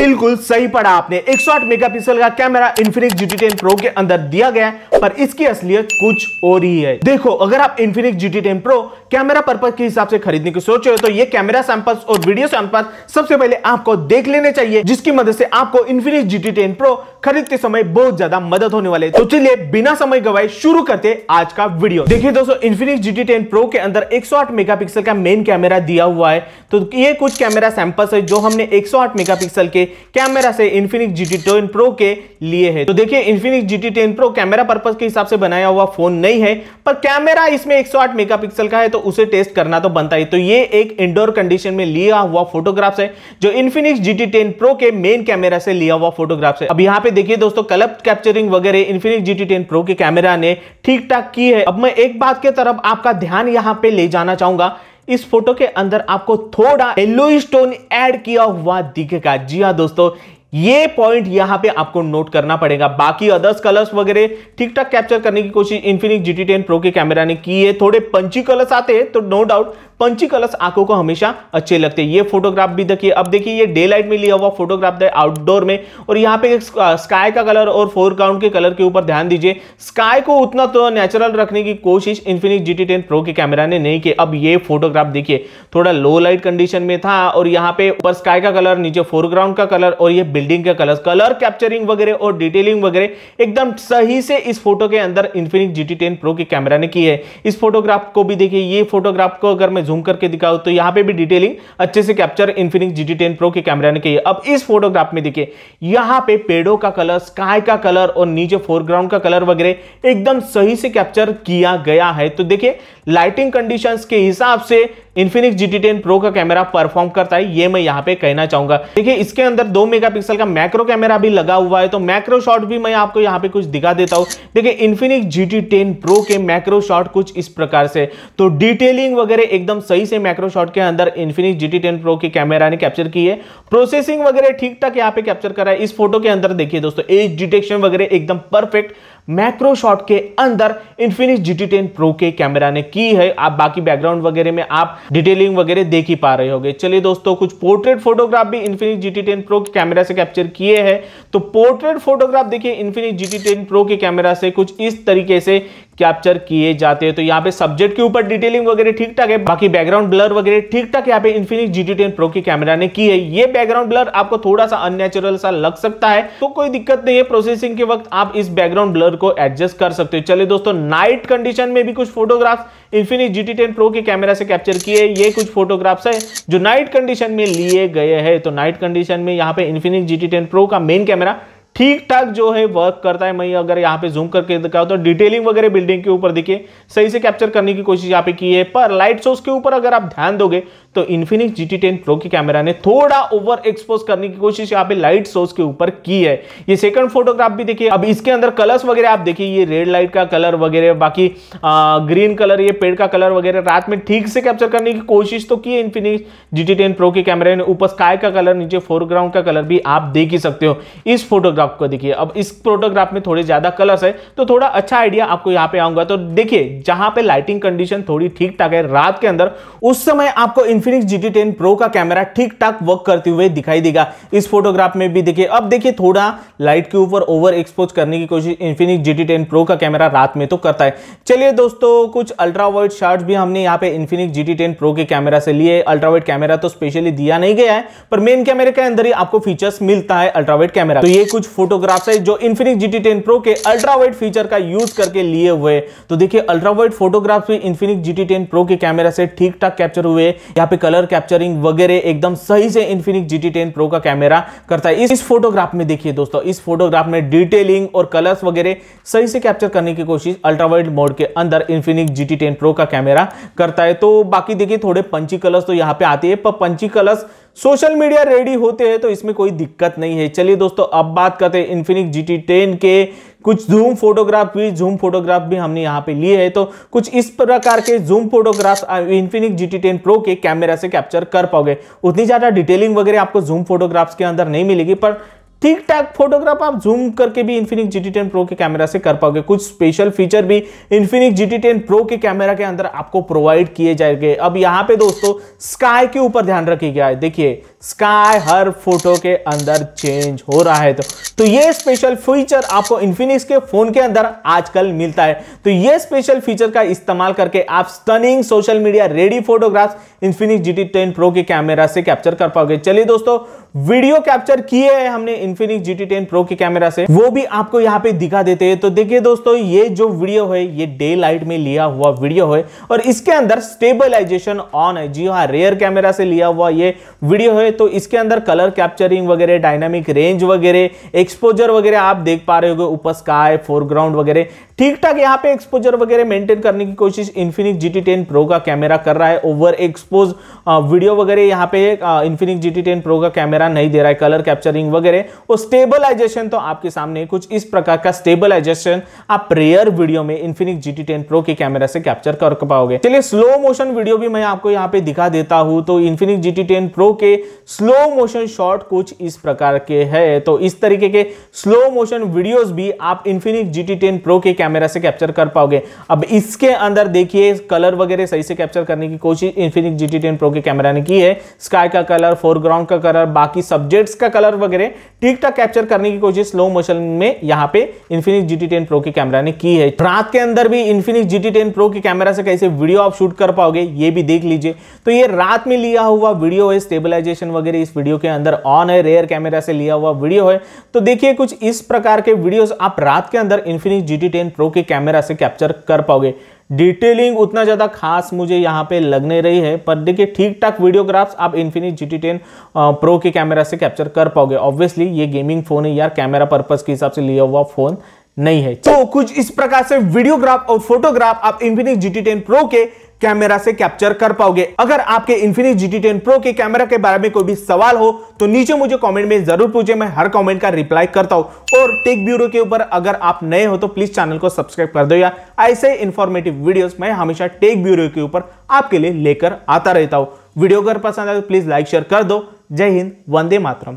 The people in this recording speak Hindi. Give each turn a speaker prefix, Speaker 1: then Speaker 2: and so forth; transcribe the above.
Speaker 1: बिल्कुल सही पढ़ा आपने 108 मेगापिक्सल का कैमरा इन्फिनिक्स GT Pro के अंदर दिया गया है पर इसकी असलियत कुछ और ही है देखो अगर आप Infinix GT Pro camera purpose के हिसाब से खरीदने की सोच रहे हो तो ये कैमरा सैंपल्स और वीडियो सैंपल्स सबसे पहले आपको देख लेने चाहिए जिसकी मदद से आपको इन्फिनिक्स जीटी टेन Pro खरीदते समय बहुत ज्यादा मदद होने वाले तो चलिए बिना समय गवाए शुरू करते आज का वीडियो देखिए दोस्तों इन्फिनिक्स जीटी टेन Pro के अंदर 108 मेगापिक्सल का मेन कैमरा दिया हुआ है तो ये कुछ कैमरा सैंपल्स है जो हमने 108 मेगापिक्सल के कैमरा से Infinix G T ten pro के लिए है तो देखिए Infinix G T ten pro camera purpose के हिसाब से बनाया हुआ फोन नहीं है पर कैमरा इसमें एक सौ मेगापिक्सल का है तो उसे टेस्ट करना तो बनता ही तो ये एक इंडोर कंडीशन में लिया हुआ फोटोग्राफ्स है जो Infinix G T ten pro के मेन कैमरा से लिया हुआ फोटोग्राफ्स है अब यहाँ पे देखिए दोस्तों कलप कैप्चरिंग वगैरह Infinix G T ten pro के कैमरा ने ठीक ठाक की है अब मैं एक बात के तरफ आपका ध्यान यहाँ पे ले जाना चाहूंगा इस फोटो के अंदर आपको थोड़ा येलो स्टोन ऐड किया हुआ दिखेगा जी हाँ दोस्तों ये पॉइंट यहां पे आपको नोट करना पड़ेगा बाकी अदर्स कलर्स वगैरह ठीक ठाक कैप्चर करने की कोशिश इन्फिनिक्स जीटी टेन प्रो के कैमरा ने की है थोड़े पंची कलर्स आते हैं तो नो डाउट पंची कलर्स आंखों को हमेशा अच्छे लगते हैं ये फोटोग्राफ भी देखिए अब देखिए ये डे लाइट में लिया हुआ फोटोग्राफ है आउटडोर में और यहाँ पे स्काई का कलर और फोरग्राउंड के कलर के ऊपर ध्यान दीजिए स्काई को उतना तो नेचुरल रखने की कोशिश इन्फिनिक जी टी के कैमरा ने नहीं की अब ये फोटोग्राफ देखिए थोड़ा लो लाइट कंडीशन में था और यहाँ पे ऊपर स्काई का कलर नीचे फोरग्राउंड का कलर और ये बिल्डिंग का कलर कलर कैप्चरिंग वगैरह और डिटेलिंग वगैरह एकदम सही से इस फोटो के अंदर इन्फिनिक जी टी प्रो के कैमरा ने की है इस फोटोग्राफ को भी देखिए ये फोटोग्राफ को अगर मैं जूम करके दिखाओ तो यहां पे भी डिटेलिंग अच्छे से capture Infinix G T pro के कैमरा ने किया अब इस फोटोग्राफ में देखिए यहां पे पेड़ों का कलर स्काई का कलर और नीचे फोरग्राउंड का कलर वगैरह एकदम सही से कैप्चर किया गया है तो देखिए लाइटिंग कंडीशंस के हिसाब से इन्फिनिक्स जी टी प्रो का कैमरा परफॉर्म करता है ये मैं यहाँ पे कहना चाहूंगा देखिए इसके अंदर दो मेगापिक्सल का मैक्रो कैमरा भी लगा हुआ है तो मैक्रो शॉट भी मैं आपको यहाँ पे कुछ दिखा देता हूँ देखिए इन्फिनिक्स जी टी प्रो के मैक्रो शॉट कुछ इस प्रकार से तो डिटेलिंग वगैरह एकदम सही से मैक्रो शॉट के अंदर इन्फिनिक्स जी टी प्रो के कैमरा ने कैप्चर की है प्रोसेसिंग वगैरह ठीक ठाक यहाँ पे कैप्चर करा है इस फोटो के अंदर देखिए दोस्तों एज डिटेक्शन वगैरह एकदम परफेक्ट मैक्रो शॉट के अंदर इन्फिनिक्स जी टी प्रो के कैमरा ने की है आप बाकी बैकग्राउंड वगैरह में आप डिटेलिंग वगैरह देख ही पा रहे होगे चलिए दोस्तों कुछ पोर्ट्रेट फोटोग्राफ भी इन्फिनिक जी टी प्रो के कैमरा से कैप्चर किए हैं तो पोर्ट्रेट फोटोग्राफ देखिए इन्फिनिक जी टी प्रो के कैमरा से कुछ इस तरीके से कैप्चर किए जाते हैं तो यहाँ पे सब्जेक्ट के ऊपर डिटेलिंग वगैरह ठीक ठाक है बाकी बैकग्राउंड ब्लर वगैरह ठीक ठाक यहाँ पे इन्फिनिक्स जी टेन प्रो की कैमरा ने की है ये बैकग्राउंड ब्लर आपको थोड़ा सा अननेचुरल सा लग सकता है तो कोई दिक्कत नहीं है प्रोसेसिंग के वक्त आप इस बैकग्राउंड ब्लर को एडजस्ट कर सकते हो चले दोस्तों नाइट कंडीशन में भी कुछ photographs Infinix G ten pro के कैमरा से कैप्चर किए ये कुछ फोटोग्राफ्स है जो नाइट कंडीशन में लिए गए हैं तो नाइट कंडीशन में यहाँ पे इन्फिनिक्स जी टेन प्रो का मेन कैमरा ठीक ठाक जो है वर्क करता है मैं अगर यहाँ पे जूम करके दिखाऊँ तो डिटेलिंग वगैरह बिल्डिंग के ऊपर देखिए सही से कैप्चर करने की कोशिश यहाँ पे की है पर लाइट सोर्स के ऊपर अगर आप ध्यान दोगे तो Infinix G T ten pro के कैमरा ने थोड़ा ओवर एक्सपोज करने की कोशिश यहाँ पे लाइट सोर्स के ऊपर की है ये सेकंड फोटोग्राफ भी देखिए अब इसके अंदर कलर्स वगैरह आप देखिए ये रेड लाइट का कलर वगैरह बाकी आ, ग्रीन कलर ये पेड़ का कलर वगैरह रात में ठीक से कैप्चर करने की कोशिश तो की है Infinix G T ten pro के कैमरे ने ऊपर स्काई का कलर नीचे फोरग्राउंड का कलर भी आप देख ही सकते हो इस फोटोग्राफ आपको दिखिए अब इस प्रोटोग्राफ में थोड़े ज़्यादा कलर्स है तो थोड़ा अच्छा आइडिया आपको यहाँ पे आऊंगा तो देखिए जहां पे लाइटिंग कंडीशन थोड़ी ठीक ठाक है रात के अंदर उस समय आपको Infinix G T ten pro का कैमरा ठीक ठाक वर्क करते हुए दिखाई देगा इस फोटोग्राफ में भी देखिए अब देखिए थोड़ा लाइट के ऊपर ओवर एक्सपोज करने की कोशिश Infinix G T ten pro का कैमरा रात में तो करता है चलिए दोस्तों कुछ अल्ट्रा वाइड शार्ट भी हमने यहाँ पे Infinix G T ten pro के कैमरा से लिए अल्ट्रावाइट कैमरा तो स्पेशली दिया नहीं गया है पर मेन कैमरे के अंदर ही आपको फीचर्स मिलता है अल्ट्रावाइट कैमरा तो ये कुछ फोटोग्राफ्स है जो इन्फिनिक्स GT 10 प्रो के अल्ट्रा वाइड फीचर का यूज करके लिए हुए तो देखिए अल्ट्रा वाइड फोटोग्राफ्स भी इन्फिनिक्स GT 10 प्रो के कैमरा से ठीक ठाक कैप्चर हुए यहाँ पे कलर कैप्चरिंग वगैरह एकदम सही से इन्फिनिक्स GT 10 प्रो का कैमरा करता है इस, फोटोग्राफ में देखिए दोस्तों इस फोटोग्राफ में डिटेलिंग और कलर्स वगैरह सही से कैप्चर करने की कोशिश अल्ट्रा वाइड मोड के अंदर इन्फिनिक्स GT 10 प्रो का कैमरा करता है तो बाकी देखिए थोड़े पंची कलर्स तो यहाँ पे आते हैं पर punchy colours social media ready होते हैं तो इसमें कोई दिक्कत नहीं है चलिए दोस्तों अब बात करते हैं इन्फिनिक जी टी टेन के कुछ जूम फोटोग्राफ भी जूम फोटोग्राफ भी हमने यहाँ पे लिए हैं तो कुछ इस प्रकार के zoom photograph Infinix G T ten pro के कैमरा से कैप्चर कर पाओगे उतनी ज़्यादा डिटेलिंग वगैरह आपको जूम फोटोग्राफ्स के अंदर नहीं मिलेगी पर ठीक ठाक फोटोग्राफ आप जूम करके भी इन्फिनिक जी टी प्रो के कैमरा से कर पाओगे कुछ स्पेशल फीचर भी इन्फिनिक जी टी प्रो के कैमरा के अंदर आपको प्रोवाइड किए जाएंगे अब यहाँ पे दोस्तों स्काई के ऊपर ध्यान रखी गया है देखिए स्काई हर फोटो के अंदर चेंज हो रहा है तो तो ये स्पेशल फीचर आपको इन्फिनिक्स के फोन के अंदर आजकल मिलता है तो ये स्पेशल फीचर का इस्तेमाल करके आप stunning social media ready photographs Infinix G T ten pro के कैमरा से कैप्चर कर पाओगे चलिए दोस्तों वीडियो कैप्चर किए हैं हमने Infinix G T ten pro के कैमरा से वो भी आपको यहाँ पे दिखा देते हैं तो देखिए दोस्तों ये जो वीडियो है ये डे लाइट में लिया हुआ वीडियो है और इसके अंदर स्टेबलाइजेशन ऑन है जी हाँ रेयर कैमरा से लिया हुआ ये वीडियो है है तो इसके अंदर कलर कैप्चरिंग वगैरह डायनामिक रेंज वगैरह एक्सपोजर वगैरह आप देख पा रहे हो ऊपर स्काई फोरग्राउंड वगैरह ठीक ठाक यहाँ पे एक्सपोजर वगैरह मेंटेन करने की कोशिश Infinix G T ten pro का कैमरा कर रहा है ओवर एक्सपोज वीडियो वगैरह यहाँ पे Infinix G T ten pro का कैमरा नहीं दे रहा है कलर कैप्चरिंग वगैरह और स्टेबलाइजेशन तो आपके सामने कुछ इस प्रकार का स्टेबलाइजेशन आप रेयर वीडियो में Infinix G T ten pro के कैमरा से कैप्चर कर पाओगे चलिए स्लो मोशन वीडियो भी मैं आपको यहाँ पे दिखा देता हूँ तो Infinix G T ten pro के स्लो मोशन शॉर्ट कुछ इस प्रकार के है तो इस तरीके के स्लो मोशन वीडियोज भी आप Infinix G T ten pro के कैमरा कैमरा से कैप्चर कर पाओगे अब इसके अंदर देखिए कलर वगैरह सही से कैप्चर करने की कोशिश इन्फिनिक जी टी प्रो के कैमरा ने की है स्काई का कलर फोरग्राउंड का कलर बाकी सब्जेक्ट्स का कलर वगैरह ठीक ठाक कैप्चर करने की कोशिश स्लो मोशन में यहाँ पे इन्फिनिक जी टी प्रो के कैमरा ने की है रात के अंदर भी इन्फिनिक जी टी प्रो के कैमरा से कैसे वीडियो आप शूट कर पाओगे ये भी देख लीजिए तो ये रात में लिया हुआ वीडियो है स्टेबलाइजेशन वगैरह इस वीडियो के अंदर ऑन है रेयर कैमरा से लिया हुआ वीडियो है तो देखिए कुछ इस प्रकार के वीडियोस आप रात के अंदर इन्फिनिक जी टी प्रो के कैमरा से कैप्चर कर पाओगे डिटेलिंग उतना ज़्यादा खास मुझे यहाँ पे लगने रही है पर देखिए ठीक ठाक वीडियोग्राफ्स आप Infinix G T ten pro के कैमरा से कैप्चर कर पाओगे ऑब्वियसली ये गेमिंग फ़ोन है यार कैमरा पर्पज़ के हिसाब से लिया हुआ फ़ोन नहीं है तो कुछ इस प्रकार से वीडियोग्राफ और फोटोग्राफ आप इन्फिनिक्स GT10 टेन प्रो के कैमरा से कैप्चर कर पाओगे अगर आपके इन्फिनिक्स GT10 प्रो के कैमरा के बारे में कोई भी सवाल हो तो नीचे मुझे कमेंट में जरूर पूछे मैं हर कमेंट का रिप्लाई करता हूं और टेक ब्यूरो के ऊपर अगर आप नए हो तो प्लीज चैनल को सब्सक्राइब कर दो या ऐसे इन्फॉर्मेटिव वीडियोस मैं हमेशा टेक ब्यूरो के ऊपर आपके लिए लेकर आता रहता हूँ वीडियो अगर पसंद आए तो प्लीज लाइक शेयर कर दो जय हिंद वंदे मातरम